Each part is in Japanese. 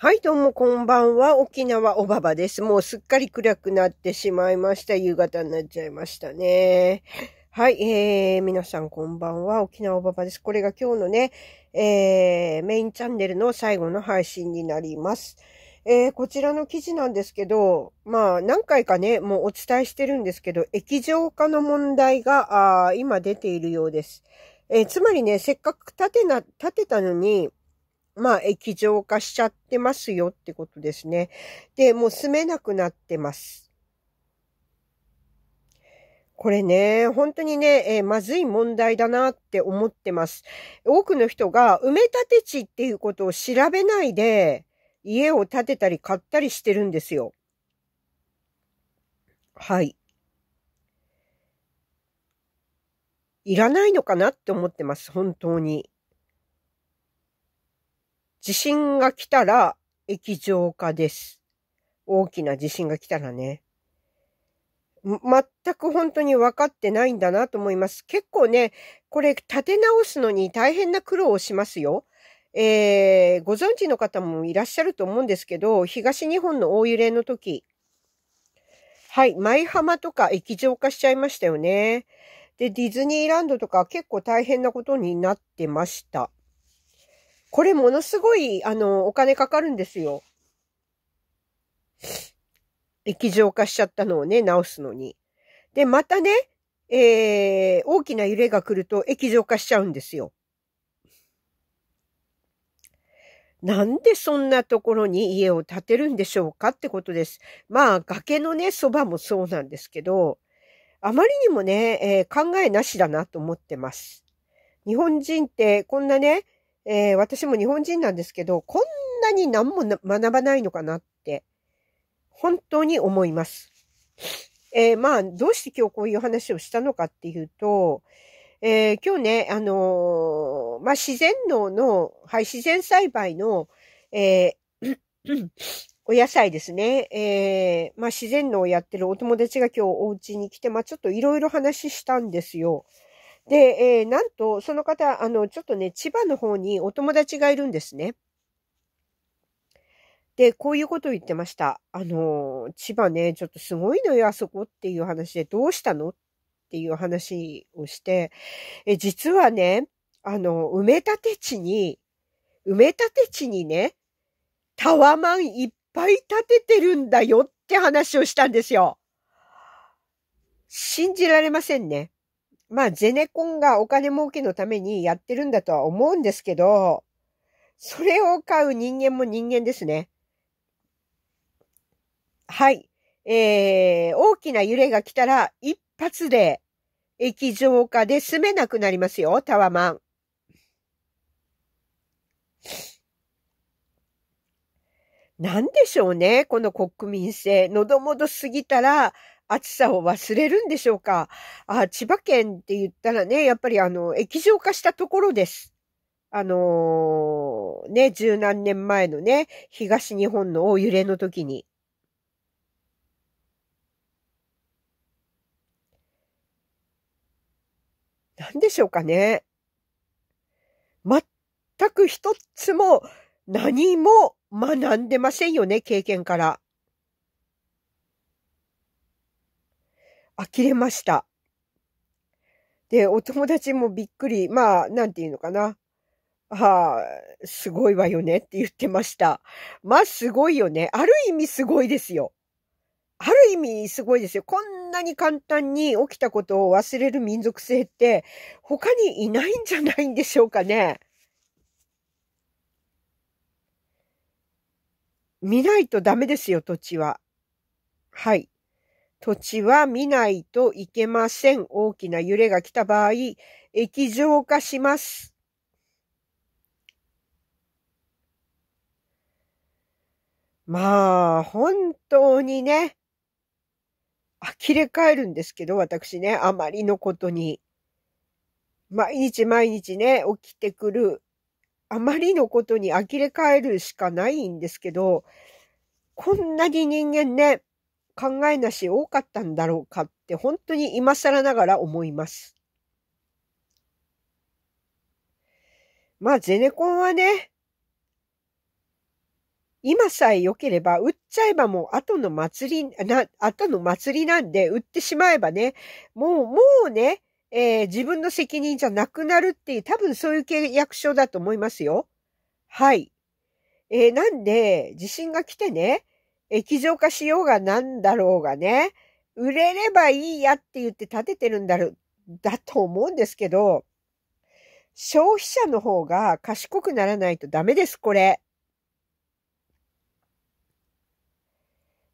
はい、どうもこんばんは。沖縄おばばです。もうすっかり暗くなってしまいました。夕方になっちゃいましたね。はい、えー、皆さんこんばんは。沖縄おばばです。これが今日のね、えー、メインチャンネルの最後の配信になります。えー、こちらの記事なんですけど、まあ何回かね、もうお伝えしてるんですけど、液状化の問題が、あ今出ているようです。えー、つまりね、せっかく立てな、立てたのに、まあ、液状化しちゃってますよってことですね。で、もう住めなくなってます。これね、本当にね、えー、まずい問題だなって思ってます。多くの人が埋め立て地っていうことを調べないで、家を建てたり買ったりしてるんですよ。はい。いらないのかなって思ってます、本当に。地震が来たら液状化です。大きな地震が来たらね。全く本当に分かってないんだなと思います。結構ね、これ立て直すのに大変な苦労をしますよ。えー、ご存知の方もいらっしゃると思うんですけど、東日本の大揺れの時、はい、舞浜とか液状化しちゃいましたよね。で、ディズニーランドとか結構大変なことになってました。これものすごい、あの、お金かかるんですよ。液状化しちゃったのをね、直すのに。で、またね、えー、大きな揺れが来ると液状化しちゃうんですよ。なんでそんなところに家を建てるんでしょうかってことです。まあ、崖のね、そばもそうなんですけど、あまりにもね、えー、考えなしだなと思ってます。日本人ってこんなね、えー、私も日本人なんですけど、こんなに何も学ばないのかなって、本当に思います。えー、まあ、どうして今日こういう話をしたのかっていうと、えー、今日ね、あのー、まあ、自然農の、はい、自然栽培の、えー、お野菜ですね。えー、まあ、自然農をやってるお友達が今日お家に来て、まあ、ちょっといろいろ話したんですよ。で、えー、なんと、その方、あの、ちょっとね、千葉の方にお友達がいるんですね。で、こういうことを言ってました。あの、千葉ね、ちょっとすごいのよ、あそこっていう話で、どうしたのっていう話をして、え、実はね、あの、埋め立て地に、埋め立て地にね、タワマンいっぱい建ててるんだよって話をしたんですよ。信じられませんね。まあ、ゼネコンがお金儲けのためにやってるんだとは思うんですけど、それを買う人間も人間ですね。はい。えー、大きな揺れが来たら、一発で液状化で住めなくなりますよ、タワマン。なんでしょうね、この国民性。喉元すぎたら、暑さを忘れるんでしょうか。あ千葉県って言ったらね、やっぱりあの、液状化したところです。あのー、ね、十何年前のね、東日本の大揺れの時に。何でしょうかね。全く一つも何も学んでませんよね、経験から。呆れました。で、お友達もびっくり、まあ、なんていうのかな。ああ、すごいわよねって言ってました。まあ、すごいよね。ある意味すごいですよ。ある意味すごいですよ。こんなに簡単に起きたことを忘れる民族性って他にいないんじゃないんでしょうかね。見ないとダメですよ、土地は。はい。土地は見ないといけません。大きな揺れが来た場合、液状化します。まあ、本当にね、呆れ返るんですけど、私ね、あまりのことに。毎日毎日ね、起きてくる、あまりのことに呆れ返るしかないんですけど、こんなに人間ね、考えなし多かったんだろうかって本当に今更ながら思います。まあゼネコンはね、今さえ良ければ、売っちゃえばもう後の祭り、な、後の祭りなんで、売ってしまえばね、もう、もうね、えー、自分の責任じゃなくなるっていう、多分そういう契約書だと思いますよ。はい。えー、なんで、地震が来てね、液状化しようがなんだろうがね、売れればいいやって言って立ててるんだろ、だと思うんですけど、消費者の方が賢くならないとダメです、これ。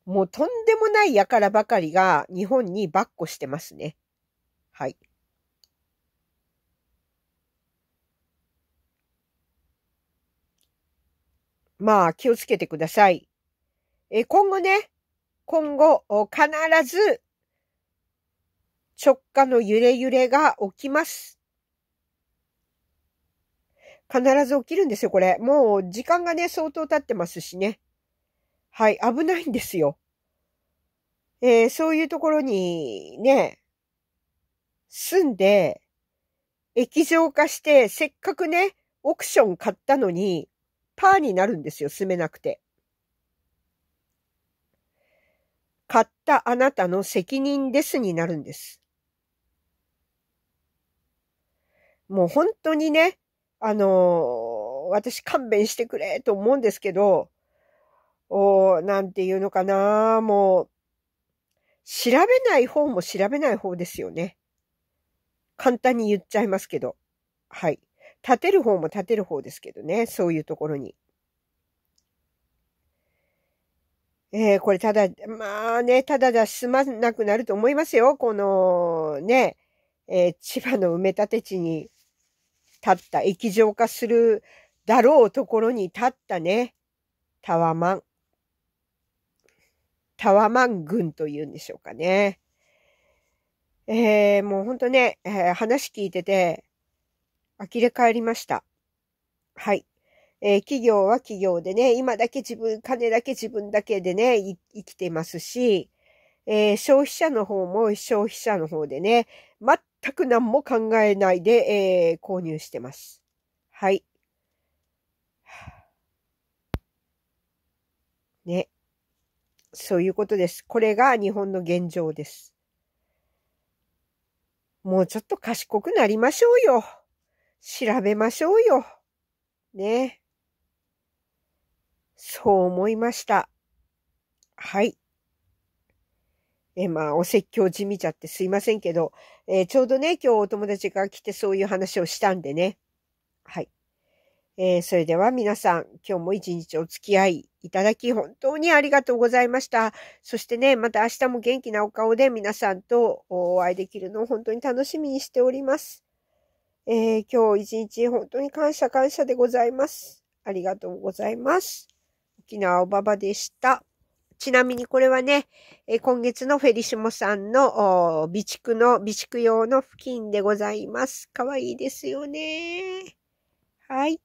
もうとんでもない輩ばかりが日本にばっこしてますね。はい。まあ、気をつけてください。え今後ね、今後必ず直下の揺れ揺れが起きます。必ず起きるんですよ、これ。もう時間がね、相当経ってますしね。はい、危ないんですよ。えー、そういうところにね、住んで、液状化して、せっかくね、オクション買ったのに、パーになるんですよ、住めなくて。買ったあなたの責任ですになるんです。もう本当にね、あのー、私勘弁してくれと思うんですけど、おなんていうのかな、もう、調べない方も調べない方ですよね。簡単に言っちゃいますけど。はい。立てる方も立てる方ですけどね、そういうところに。えー、これただ、まあね、ただだゃ済まなくなると思いますよ。この、ね、えー、千葉の埋め立て地に立った、液状化するだろうところに立ったね、タワマン。タワマン軍というんでしょうかね。えー、もうほんとね、えー、話聞いてて、呆れ返りました。はい。えー、企業は企業でね、今だけ自分、金だけ自分だけでね、生きてますし、えー、消費者の方も消費者の方でね、全く何も考えないで、えー、購入してます。はい。ね。そういうことです。これが日本の現状です。もうちょっと賢くなりましょうよ。調べましょうよ。ね。そう思いました。はい。え、まあ、お説教じみちゃってすいませんけど、えー、ちょうどね、今日お友達が来てそういう話をしたんでね。はい。えー、それでは皆さん、今日も一日お付き合いいただき、本当にありがとうございました。そしてね、また明日も元気なお顔で皆さんとお会いできるのを本当に楽しみにしております。えー、今日一日本当に感謝感謝でございます。ありがとうございます。きな青葉場でした。ちなみにこれはね、え今月のフェリシモさんの備蓄の、備蓄用の付近でございます。かわいいですよね。はい。